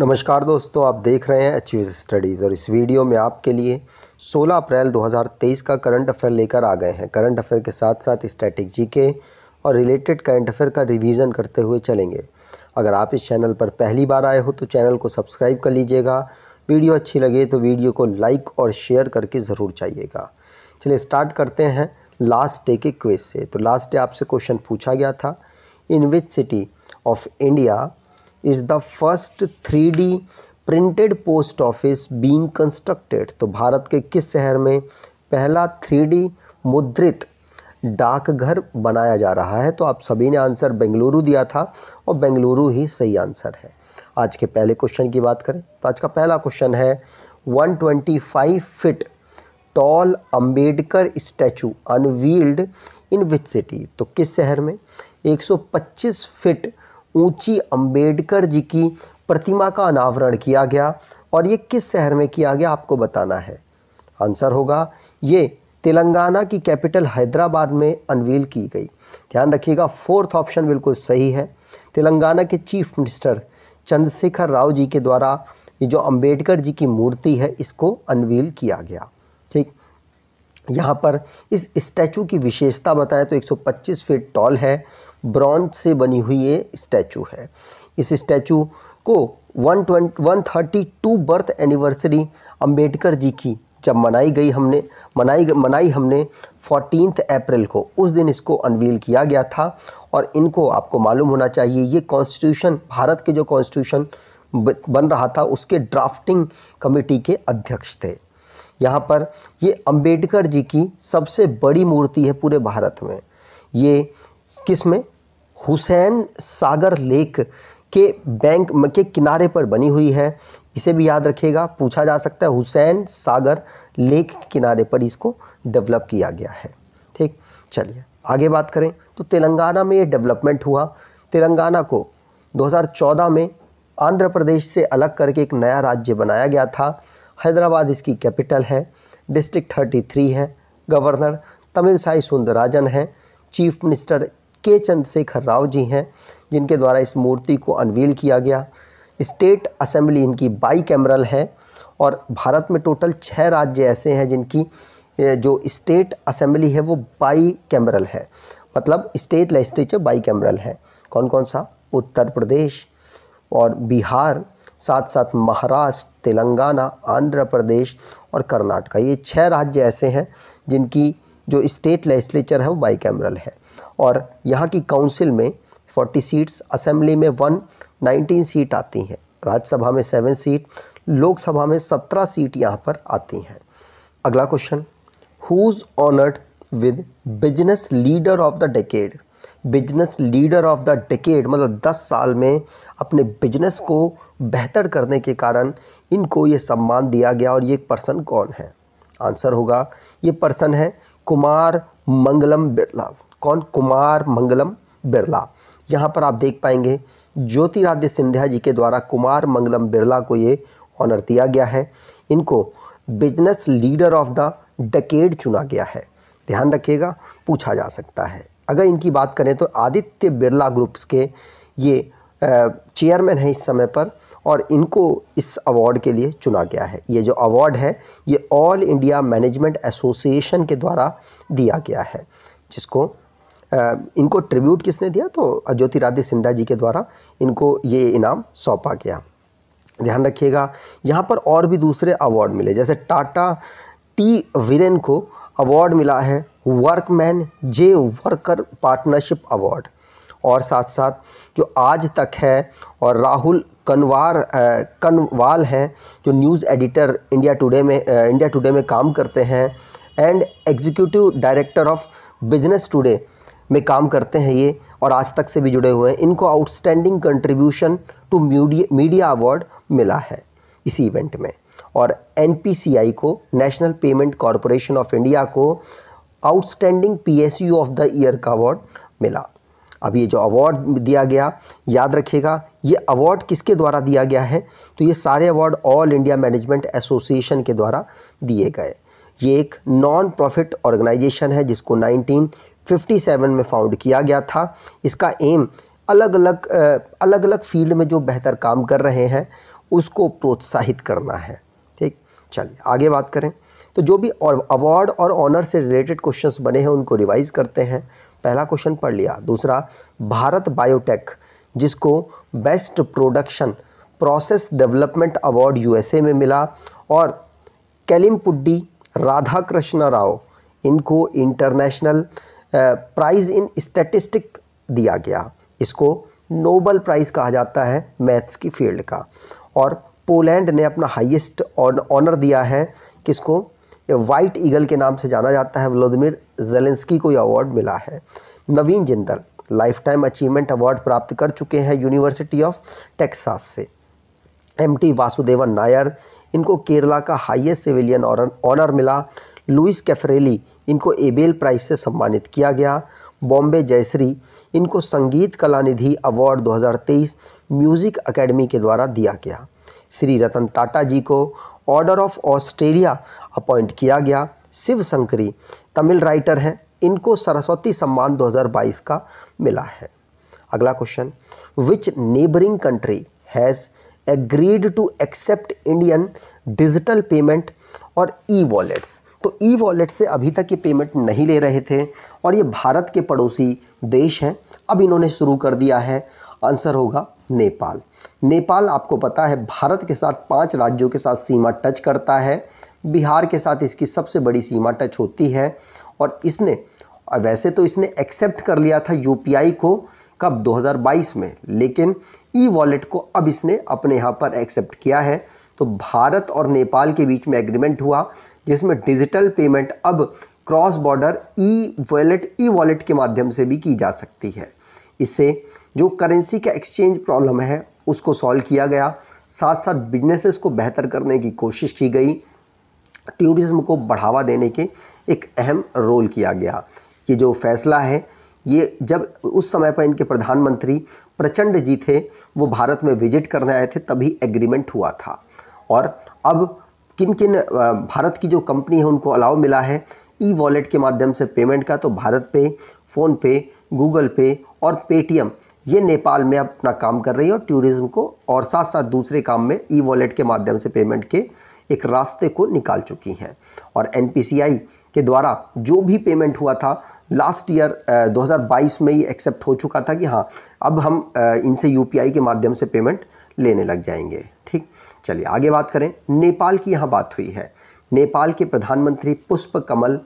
नमस्कार दोस्तों आप देख रहे हैं एच स्टडीज़ और इस वीडियो में आपके लिए 16 अप्रैल 2023 का करंट अफेयर लेकर आ गए हैं करंट अफेयर के साथ साथ स्टैटिक जी के और रिलेटेड करंट अफेयर का रिवीजन करते हुए चलेंगे अगर आप इस चैनल पर पहली बार आए हो तो चैनल को सब्सक्राइब कर लीजिएगा वीडियो अच्छी लगे तो वीडियो को लाइक और शेयर करके ज़रूर चाहिएगा चलिए स्टार्ट करते हैं लास्ट डे के क्वेज से तो लास्ट डे आपसे क्वेश्चन पूछा गया था in which city of India the first three D printed post office being constructed तो भारत के किस शहर में पहला थ्री मुद्रित डाकघर बनाया जा रहा है तो आप सभी ने आंसर बेंगलुरु दिया था और बेंगलुरु ही सही आंसर है आज के पहले क्वेश्चन की बात करें तो आज का पहला क्वेश्चन है 125 feet tall Ambedkar statue unveiled in which city तो किस शहर में 125 फिट ऊंची अंबेडकर जी की प्रतिमा का अनावरण किया गया और ये किस शहर में किया गया आपको बताना है आंसर होगा ये तेलंगाना की कैपिटल हैदराबाद में अनवील की गई ध्यान रखिएगा फोर्थ ऑप्शन बिल्कुल सही है तेलंगाना के चीफ मिनिस्टर चंद्रशेखर राव जी के द्वारा ये जो अंबेडकर जी की मूर्ति है इसको अनवील किया गया ठीक यहाँ पर इस स्टैचू की विशेषता बताएं तो 125 फीट टॉल है ब्रॉन्ज से बनी हुई ये स्टैचू है इस स्टैचू को one one thirty two birth anniversary Ambedkar ji की जब मनाई गई हमने मनाई मनाई हमने फोर्टीन अप्रैल को उस दिन इसको अनवील किया गया था और इनको आपको मालूम होना चाहिए ये कॉन्स्टिट्यूशन भारत के जो कॉन्स्टिट्यूशन बन रहा था उसके ड्राफ्टिंग कमेटी के अध्यक्ष थे यहाँ पर ये अंबेडकर जी की सबसे बड़ी मूर्ति है पूरे भारत में ये किस में हुसैन सागर लेक के बैंक के किनारे पर बनी हुई है इसे भी याद रखिएगा पूछा जा सकता है हुसैन सागर लेक किनारे पर इसको डेवलप किया गया है ठीक चलिए आगे बात करें तो तेलंगाना में ये डेवलपमेंट हुआ तेलंगाना को 2014 में आंध्र प्रदेश से अलग करके एक नया राज्य बनाया गया था हैदराबाद इसकी कैपिटल है डिस्ट्रिक्ट 33 है गवर्नर तमिल साई सुंदराजन है चीफ मिनिस्टर के चंद्रशेखर राव जी हैं जिनके द्वारा इस मूर्ति को अनवील किया गया स्टेट असेंबली इनकी बाई कैमरल है और भारत में टोटल छः मतलब राज्य ऐसे हैं जिनकी जो स्टेट असेंबली है वो बाई कैमरल है मतलब स्टेट लेजिस्लेचर बाई कैमरल है कौन कौन सा उत्तर प्रदेश और बिहार साथ साथ महाराष्ट्र तेलंगाना आंध्र प्रदेश और कर्नाटका ये छः राज्य ऐसे हैं जिनकी जो स्टेट लेजिस्लेचर है वो बाई कैमरल है और यहाँ की काउंसिल में 40 सीट्स असेंबली में वन नाइनटीन सीट आती हैं राज्यसभा में सेवन सीट लोकसभा में सत्रह सीट यहाँ पर आती हैं अगला question who's honoured with business leader of the decade business leader of the decade मतलब 10 साल में अपने बिजनेस को बेहतर करने के कारण इनको ये सम्मान दिया गया और ये पर्सन कौन है आंसर होगा ये पर्सन है कुमार मंगलम बिरला कौन कुमार मंगलम बिरला यहाँ पर आप देख पाएंगे ज्योतिरादित्य सिंधिया जी के द्वारा कुमार मंगलम बिरला को ये ऑनर दिया गया है इनको business leader of the decade चुना गया है ध्यान रखिएगा पूछा जा सकता है अगर इनकी बात करें तो आदित्य बिरला ग्रुप्स के ये चेयरमैन हैं इस समय पर और इनको इस अवार्ड के लिए चुना गया है ये जो अवार्ड है ये ऑल इंडिया मैनेजमेंट एसोसिएशन के द्वारा दिया गया है जिसको इनको ट्रिब्यूट किसने दिया तो ज्योतिरादित्य सिंधा जी के द्वारा इनको ये इनाम सौंपा गया ध्यान रखिएगा यहाँ पर और भी दूसरे अवार्ड मिले जैसे टाटा टी वीरेन को अवार्ड मिला है वर्कमैन जे वर्कर पार्टनरशिप अवार्ड और साथ साथ जो आज तक है और राहुल कनवार कनवाल हैं जो न्यूज़ एडिटर इंडिया टुडे में इंडिया टुडे में काम करते हैं and executive director of Business Today में काम करते हैं ये और आज तक से भी जुड़े हुए हैं इनको outstanding contribution to media award मिला है इसी इवेंट में और एन को National Payment Corporation of India को outstanding P of the year का अवार्ड मिला अब ये जो अवार्ड दिया गया याद रखिएगा ये अवार्ड किसके द्वारा दिया गया है तो ये सारे award All India Management Association के द्वारा दिए गए ये एक नॉन प्रॉफिट ऑर्गेनाइजेशन है जिसको नाइनटीन 57 में फाउंड किया गया था इसका एम अलग अलग अलग अलग फील्ड में जो बेहतर काम कर रहे हैं उसको प्रोत्साहित करना है ठीक चलिए आगे बात करें तो जो भी अवार्ड और ऑनर से रिलेटेड क्वेश्चंस बने हैं उनको रिवाइज करते हैं पहला क्वेश्चन पढ़ लिया दूसरा भारत बायोटेक जिसको best production process development award USA में मिला और पुड्डी राधा कृष्णा राव इनको इंटरनेशनल प्राइज़ इन स्टैटिस्टिक दिया गया इसको नोबल प्राइज़ कहा जाता है मैथ्स की फील्ड का और पोलैंड ने अपना हाईएस्ट ऑनर दिया है किसको वाइट ईगल के नाम से जाना जाता है व्लादिमिर जेलेंस्की को यह अवार्ड मिला है Naveen Jindal lifetime achievement award प्राप्त कर चुके हैं यूनिवर्सिटी ऑफ टेक्सास से एम टी वासुदेवन नायर इनको केरला का हाईएस्ट सिविलियन ऑनर मिला लुइस कैफरेली इनको एबेल प्राइज से सम्मानित किया गया बॉम्बे जयश्री इनको संगीत कला निधि अवार्ड 2023 म्यूज़िक एकेडमी के द्वारा दिया गया श्री रतन टाटा जी को ऑर्डर ऑफ ऑस्ट्रेलिया अपॉइंट किया गया शिव शंकरी तमिल राइटर हैं इनको सरस्वती सम्मान 2022 का मिला है अगला question which neighbouring country has agreed to accept Indian digital payment और ई वॉलेट्स तो ई वॉलेट से अभी तक ये पेमेंट नहीं ले रहे थे और ये भारत के पड़ोसी देश हैं अब इन्होंने शुरू कर दिया है आंसर होगा नेपाल नेपाल आपको पता है भारत के साथ पांच राज्यों के साथ सीमा टच करता है बिहार के साथ इसकी सबसे बड़ी सीमा टच होती है और इसने वैसे तो इसने एक्सेप्ट कर लिया था यूपीआई को कब 2022 में लेकिन ई वॉलेट को अब इसने अपने यहाँ पर एक्सेप्ट किया है तो भारत और नेपाल के बीच में एग्रीमेंट हुआ जिसमें डिजिटल पेमेंट अब cross border e wallet e wallet के माध्यम से भी की जा सकती है इससे जो करेंसी का एक्सचेंज प्रॉब्लम है उसको सॉल्व किया गया साथ साथ बिजनेसेस को बेहतर करने की कोशिश की गई टूरिज़्म को बढ़ावा देने के एक अहम रोल किया गया ये जो फैसला है ये जब उस समय पर इनके प्रधानमंत्री प्रचंड जी थे वो भारत में विजिट करने आए थे तभी एग्रीमेंट हुआ था और अब किन किन भारत की जो कंपनी है उनको अलाव मिला है ई वॉलेट के माध्यम से पेमेंट का तो भारत पे फ़ोन पे गूगल पे और पेटीएम ये नेपाल में अपना काम कर रही है और टूरिज़्म को और साथ साथ दूसरे काम में ई वॉलेट के माध्यम से पेमेंट के एक रास्ते को निकाल चुकी हैं और एन के द्वारा जो भी पेमेंट हुआ था लास्ट ईयर 2022 में ये एक्सेप्ट हो चुका था कि हाँ अब हम इनसे यूपीआई के माध्यम से पेमेंट लेने लग जाएंगे ठीक चलिए आगे बात करें नेपाल की यहाँ बात हुई है नेपाल के प्रधानमंत्री पुष्प कमल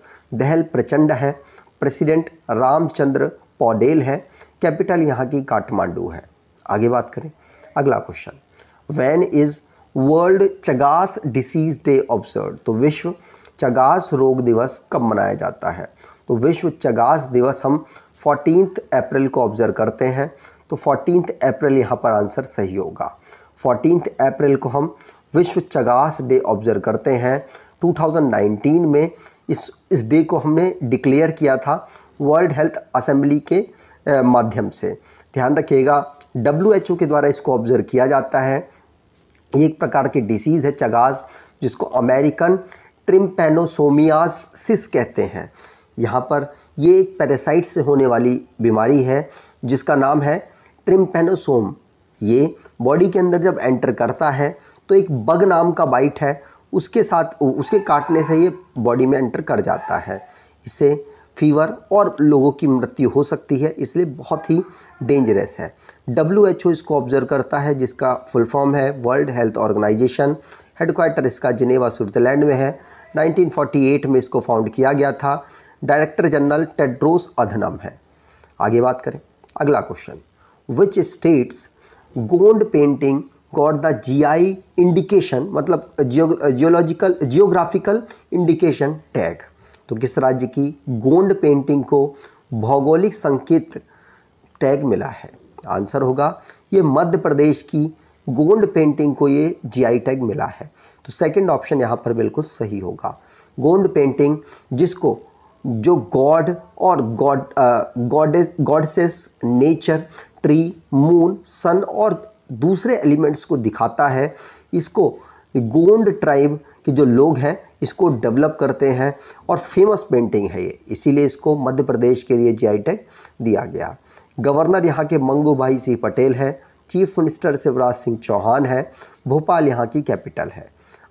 दहल प्रचंड हैं प्रेसिडेंट रामचंद्र पौडेल हैं कैपिटल यहाँ की काठमांडू है आगे बात करें अगला question when is World Chagas disease day observe तो विश्व चगास रोग दिवस कब मनाया जाता है तो विश्व चगास दिवस हम फोर्टीन अप्रैल को ऑब्जर्व करते हैं तो फोर्टीन अप्रैल यहाँ पर आंसर सही होगा फोर्टीन अप्रैल को हम विश्व चगास डे ऑब्जर्व करते हैं 2019 में इस इस डे को हमने डिक्लेयर किया था वर्ल्ड हेल्थ असेंबली के माध्यम से ध्यान रखिएगा डब्ल्यू के द्वारा इसको ऑब्जर्व किया जाता है एक प्रकार की डिसीज़ है चगास जिसको अमेरिकन ट्रिम्पेनोसोमियासिस कहते हैं यहाँ पर ये एक पैरासाइट से होने वाली बीमारी है जिसका नाम है ट्रिम्पेनोसोम ये बॉडी के अंदर जब एंटर करता है तो एक बग नाम का बाइट है उसके साथ उसके काटने से ये बॉडी में एंटर कर जाता है इससे फीवर और लोगों की मृत्यु हो सकती है इसलिए बहुत ही डेंजरस है डब्ल्यू एच ओ इसको ऑब्जर्व करता है जिसका फुल फॉर्म है वर्ल्ड हेल्थ ऑर्गेनाइजेशन हेडक्वार्टर इसका जिनेवा स्विट्ज़रलैंड में है 1948 में इसको फाउंड किया गया था डायरेक्टर जनरल टेड्रोस अधनम है आगे बात करें अगला question which states Gond painting got the GI indication मतलब जियोलॉजिकल जियोग्राफिकल इंडिकेशन टैग तो किस राज्य की गोंड पेंटिंग को भौगोलिक संकेत टैग मिला है आंसर होगा ये मध्य प्रदेश की गोंड पेंटिंग को ये जीआई टैग मिला है तो सेकंड ऑप्शन यहाँ पर बिल्कुल सही होगा गोंड पेंटिंग जिसको जो गॉड और god goddess goddesses nature tree moon sun और दूसरे एलिमेंट्स को दिखाता है इसको गोंड ट्राइब के जो लोग हैं इसको डेवलप करते हैं और फेमस पेंटिंग है ये इसीलिए इसको मध्य प्रदेश के लिए जी टैग दिया गया गवर्नर यहाँ के मंगू भाई सिंह पटेल हैं चीफ मिनिस्टर शिवराज सिंह चौहान है भोपाल यहाँ की कैपिटल है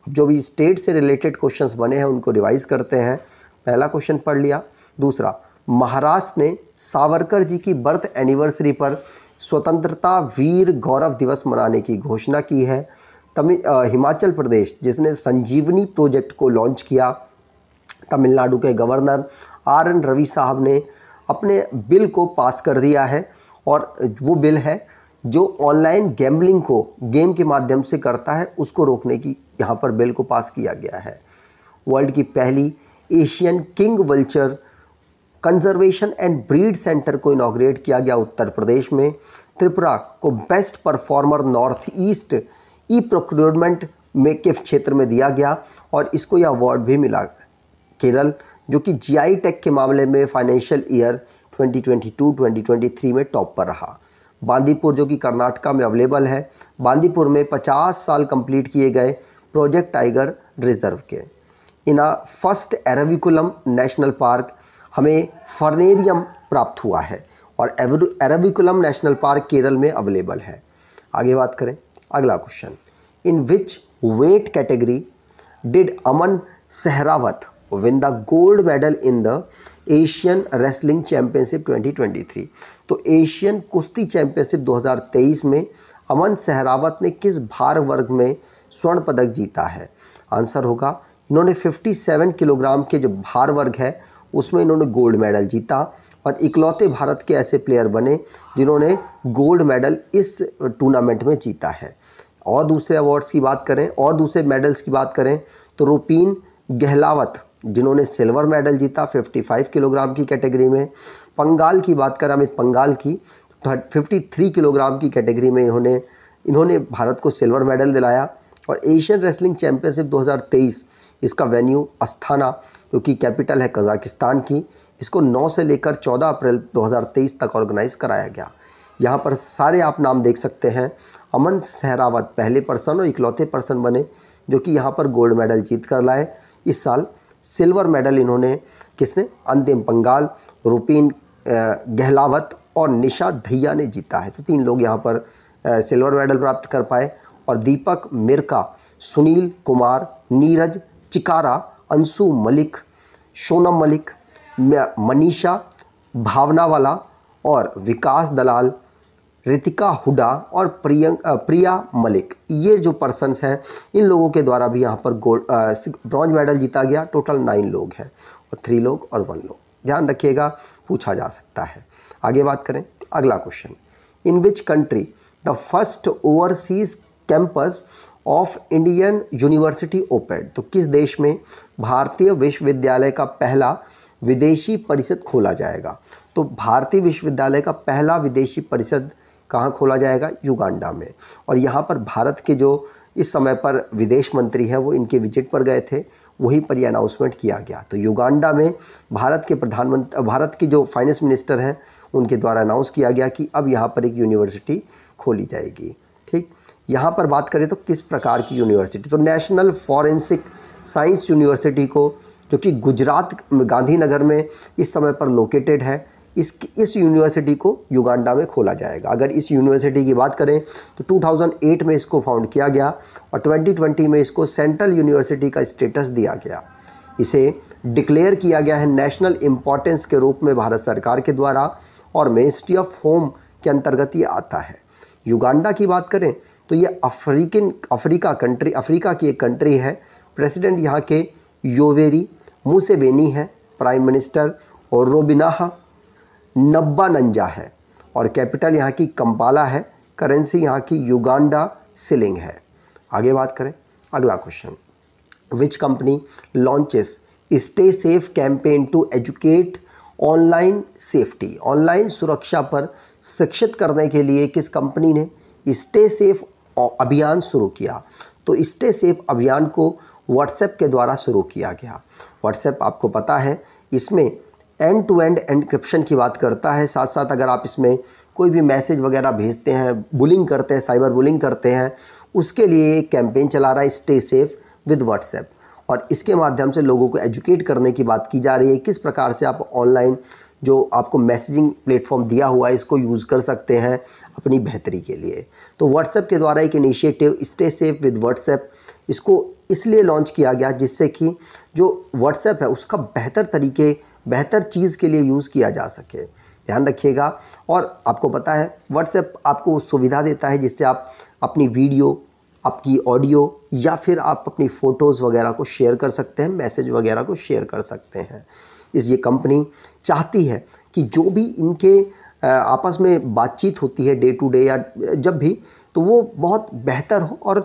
अब जो भी स्टेट से रिलेटेड क्वेश्चंस बने हैं उनको रिवाइज़ करते हैं पहला क्वेश्चन पढ़ लिया दूसरा महाराष्ट्र ने सावरकर जी की बर्थ एनिवर्सरी पर स्वतंत्रता वीर गौरव दिवस मनाने की घोषणा की है तमिल हिमाचल प्रदेश जिसने संजीवनी प्रोजेक्ट को लॉन्च किया तमिलनाडु के गवर्नर आर एन रवि साहब ने अपने बिल को पास कर दिया है और वो बिल है जो ऑनलाइन गैम्बलिंग को गेम के माध्यम से करता है उसको रोकने की यहाँ पर बिल को पास किया गया है वर्ल्ड की पहली Asian king vulture conservation and breed centre को इनाग्रेट किया गया उत्तर प्रदेश में त्रिपुरा को best performer north east e procurement में के क्षेत्र में दिया गया और इसको यह अवार्ड भी मिला केरल जो कि जीआई टेक के मामले में फाइनेंशियल ईयर 2022-2023 में टॉप पर रहा बांदीपुर जो कि कर्नाटका में अवेलेबल है बांदीपुर में 50 साल कंप्लीट किए गए प्रोजेक्ट टाइगर रिजर्व के इना फर्स्ट एरविकुलम नेशनल पार्क हमें फर्नेरियम प्राप्त हुआ है और एरविकुलम नेशनल पार्क केरल में अवेलेबल है आगे बात करें अगला question in which weight category did Aman Sehrawat win the gold medal in the Asian wrestling championship 2023 तो एशियन कुश्ती चैम्पियनशिप 2023 में अमन सहरावत ने किस भार वर्ग में स्वर्ण पदक जीता है आंसर होगा इन्होंने 57 किलोग्राम के जो भार वर्ग है उसमें इन्होंने गोल्ड मेडल जीता और इकलौते भारत के ऐसे प्लेयर बने जिन्होंने गोल्ड मेडल इस टूर्नामेंट में जीता है और दूसरे अवार्ड्स की बात करें और दूसरे मेडल्स की बात करें तो रूपीन गहलावत जिन्होंने सिल्वर मेडल जीता 55 किलोग्राम की कैटेगरी में पंगाल की बात करें अमित पंगाल की 53 तो किलोग्राम की कैटेगरी में इन्होंने इन्होंने भारत को सिल्वर मेडल दिलाया और एशियन रेसलिंग चैम्पियनशिप 2023 इसका वेन्यू अस्थाना जो कि कैपिटल है कजाकिस्तान की इसको 9 से लेकर 14 अप्रैल 2023 तक ऑर्गेनाइज़ कराया गया यहाँ पर सारे आप नाम देख सकते हैं अमन सहरावत पहले पर्सन और इकलौते पर्सन बने जो कि यहाँ पर गोल्ड मेडल जीत कर लाए इस साल सिल्वर मेडल इन्होंने किसने अंतिम पंगाल रूपीन गहलावत और निशा धैया ने जीता है तो तीन लोग यहाँ पर सिल्वर मेडल प्राप्त कर पाए और दीपक मिर्का सुनील कुमार नीरज चिकारा अंशु मलिक सोनम मलिक मनीषा भावनावाला और विकास दलाल रितिका हुडा और प्रियं प्रिया मलिक ये जो पर्सनस हैं इन लोगों के द्वारा भी यहाँ पर गोल्ड ब्रॉन्ज मेडल जीता गया टोटल नाइन लोग हैं और थ्री लोग और वन लोग ध्यान रखिएगा पूछा जा सकता है आगे बात करें अगला question in which country the first overseas campus of Indian university opened तो किस देश में भारतीय विश्वविद्यालय का पहला विदेशी परिषद खोला जाएगा तो भारतीय विश्वविद्यालय का पहला विदेशी परिषद कहाँ खोला जाएगा युगांडा में और यहाँ पर भारत के जो इस समय पर विदेश मंत्री हैं वो इनके विजिट पर गए थे वहीं पर ये अनाउंसमेंट किया गया तो युगांडा में भारत के प्रधानमंत्री भारत के जो फाइनेंस मिनिस्टर हैं उनके द्वारा अनाउंस किया गया कि अब यहाँ पर एक यूनिवर्सिटी खोली जाएगी ठीक यहाँ पर बात करें तो किस प्रकार की यूनिवर्सिटी तो नेशनल फॉरेंसिक साइंस यूनिवर्सिटी को जो कि गुजरात गांधीनगर में इस समय पर लोकेटेड है इस इस यूनिवर्सिटी को युगांडा में खोला जाएगा अगर इस यूनिवर्सिटी की बात करें तो 2008 में इसको फाउंड किया गया और 2020 में इसको सेंट्रल यूनिवर्सिटी का स्टेटस दिया गया इसे डिक्लेयर किया गया है नेशनल इम्पोर्टेंस के रूप में भारत सरकार के द्वारा और मिनिस्ट्री ऑफ होम के अंतर्गत ये आता है युगांडा की बात करें तो ये अफ्रीकन अफ्रीका कंट्री अफ्रीका की एक कंट्री है प्रेसिडेंट यहाँ के योवेरी मुसेवेनी है प्राइम मिनिस्टर और रोबिनाहा नब्बा नंजा है और कैपिटल यहाँ की कंपाला है करेंसी यहाँ की युगांडा सिलिंग है आगे बात करें अगला question which company launches stay safe campaign to educate online safety online सुरक्षा पर शिक्षित करने के लिए किस कंपनी ने स्टे सेफ अभियान शुरू किया तो स्टे सेफ अभियान को व्हाट्सएप के द्वारा शुरू किया गया व्हाट्सएप आपको पता है इसमें एंड टू एंड एनक्रिप्शन की बात करता है साथ साथ अगर आप इसमें कोई भी मैसेज वगैरह भेजते हैं बुलिंग करते हैं साइबर बुलिंग करते हैं उसके लिए एक कैंपेन चला रहा है स्टे सेफ विद व्हाट्सएप और इसके माध्यम से लोगों को एजुकेट करने की बात की जा रही है किस प्रकार से आप ऑनलाइन जो आपको मैसेजिंग प्लेटफॉर्म दिया हुआ है इसको यूज़ कर सकते हैं अपनी बेहतरी के लिए तो व्हाट्सएप के द्वारा एक initiative stay safe with WhatsApp इसको इसलिए लॉन्च किया गया जिससे कि जो व्हाट्सएप है उसका बेहतर तरीके बेहतर चीज़ के लिए यूज़ किया जा सके ध्यान रखिएगा और आपको पता है व्हाट्सएप आपको सुविधा देता है जिससे आप अपनी वीडियो आपकी ऑडियो या फिर आप अपनी फ़ोटोज़ वगैरह को शेयर कर सकते हैं मैसेज वगैरह को शेयर कर सकते हैं इस ये कंपनी चाहती है कि जो भी इनके आपस में बातचीत होती है डे टू डे या जब भी तो वो बहुत बेहतर हो और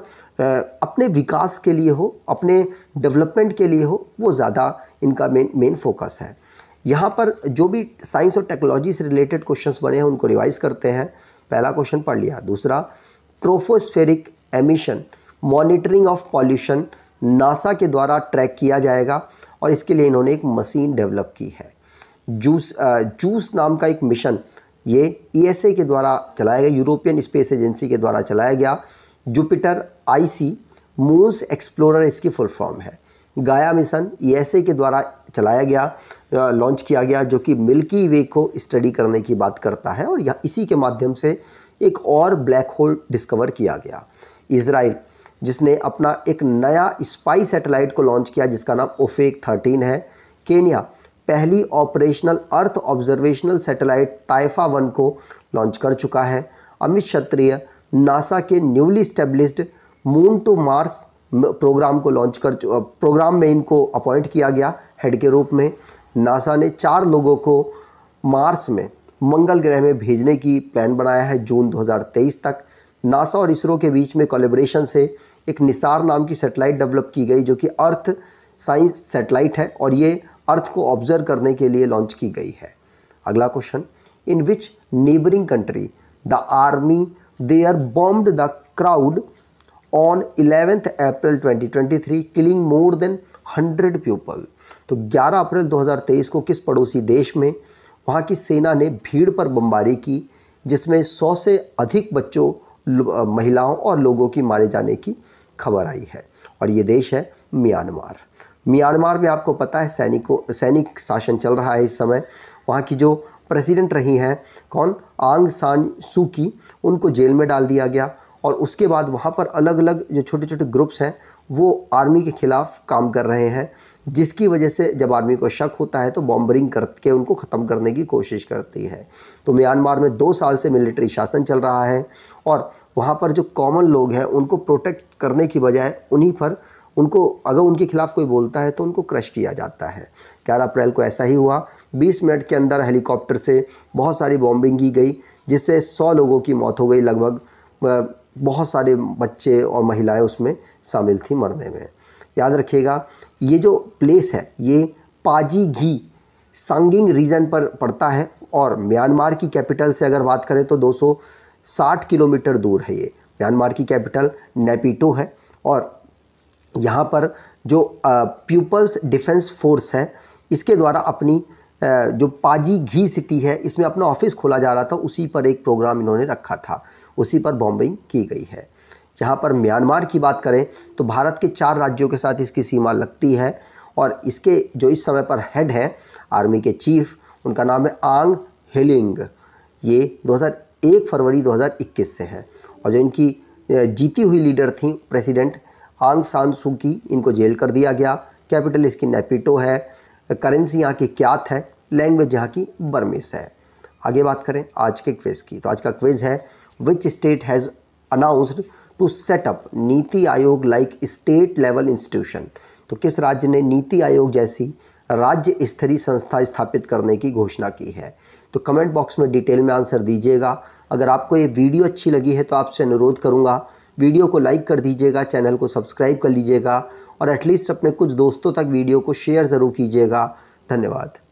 अपने विकास के लिए हो अपने डेवलपमेंट के लिए हो वो ज़्यादा इनका मेन मेन फोकस है यहाँ पर जो भी साइंस और टेक्नोलॉजी से रिलेटेड क्वेश्चंस बने हैं उनको रिवाइज करते हैं पहला क्वेश्चन पढ़ लिया दूसरा tropospheric emission monitoring of pollution NASA के द्वारा ट्रैक किया जाएगा और इसके लिए इन्होंने एक मशीन डेवलप की है जूस जूस नाम का एक मिशन ये ईएसए e के द्वारा चलाया गया यूरोपियन स्पेस एजेंसी के द्वारा चलाया गया जुपिटर आईसी मूस एक्सप्लोरर इसकी फुल फॉर्म है गाया मिशन ईएसए के द्वारा चलाया गया लॉन्च किया गया जो कि मिल्की वे को स्टडी करने की बात करता है और यह इसी के माध्यम से एक और ब्लैक होल डिस्कवर किया गया इसराइल जिसने अपना एक नया स्पाई सैटेलाइट को लॉन्च किया जिसका नाम ओफेक थर्टीन है केनिया पहली operational earth observational satellite Taifa one को लॉन्च कर चुका है अमित क्षत्रिय नासा के newly established moon to Mars program को लॉन्च कर प्रोग्राम में इनको अपॉइंट किया गया हेड के रूप में नासा ने चार लोगों को मार्स में मंगल ग्रह में भेजने की प्लान बनाया है जून 2023 तक नासा और इसरो के बीच में कोलेब्रेशन से एक निसार नाम की सेटेलाइट डेवलप की गई जो कि अर्थ साइंस सेटेलाइट है और ये अर्थ को ऑब्जर्व करने के लिए लॉन्च की गई है अगला question in which neighbouring country the army they are bombed the crowd on eleventh April 2023 killing more than 100 people तो 11 अप्रैल 2023 को किस पड़ोसी देश में वहाँ की सेना ने भीड़ पर बमबारी की जिसमें 100 से अधिक बच्चों महिलाओं और लोगों की मारे जाने की खबर आई है और ये देश है म्यांमार म्यांमार में आपको पता है सैनिकों सैनिक शासन चल रहा है इस समय वहाँ की जो प्रेसिडेंट रही हैं कौन आंग सान सू की उनको जेल में डाल दिया गया और उसके बाद वहाँ पर अलग अलग जो छोटे छोटे ग्रुप्स हैं वो आर्मी के ख़िलाफ़ काम कर रहे हैं जिसकी वजह से जब आर्मी को शक होता है तो बॉम्बरिंग करके उनको ख़त्म करने की कोशिश करती है तो म्यांमार में दो साल से मिलिट्री शासन चल रहा है और वहाँ पर जो कॉमन लोग हैं उनको प्रोटेक्ट करने की बजाय उन्हीं पर उनको अगर उनके खिलाफ़ कोई बोलता है तो उनको क्रश किया जाता है ग्यारह अप्रैल को ऐसा ही हुआ 20 मिनट के अंदर हेलीकॉप्टर से बहुत सारी बॉम्बिंग की गई जिससे 100 लोगों की मौत हो गई लगभग बहुत सारे बच्चे और महिलाएं उसमें शामिल थी मरने में याद रखिएगा ये जो प्लेस है ये पाजी घी सांगिंग रीजन पर पड़ता है और म्यांमार की कैपिटल से अगर बात करें तो 260 किलोमीटर दूर है ये म्यांमार की कैपिटल नेपिटो है और यहाँ पर जो पीपल्स डिफेंस फोर्स है इसके द्वारा अपनी जो पाजी घी सिटी है इसमें अपना ऑफिस खोला जा रहा था उसी पर एक प्रोग्राम इन्होंने रखा था उसी पर बॉम्बिंग की गई है यहाँ पर म्यांमार की बात करें तो भारत के चार राज्यों के साथ इसकी सीमा लगती है और इसके जो इस समय पर हेड है आर्मी के चीफ उनका नाम है आंग हेलिंग ये 2001 फरवरी 2021 से है और जो इनकी जीती हुई लीडर थी प्रेसिडेंट आंग सान सू की इनको जेल कर दिया गया कैपिटल इसकी नेपिटो है करेंसी यहाँ की क्यात है लैंग्वेज यहाँ की बर्मिस है आगे बात करें आज के क्वेज की तो आज का क्वेज है which state has announced to set up नीति आयोग like state level institution तो किस राज्य ने नीति आयोग जैसी राज्य स्तरीय संस्था स्थापित करने की घोषणा की है तो कमेंट बॉक्स में डिटेल में आंसर दीजिएगा अगर आपको ये वीडियो अच्छी लगी है तो आपसे अनुरोध करूँगा वीडियो को लाइक कर दीजिएगा चैनल को सब्सक्राइब कर लीजिएगा और एटलीस्ट अपने कुछ दोस्तों तक वीडियो को शेयर ज़रूर कीजिएगा धन्यवाद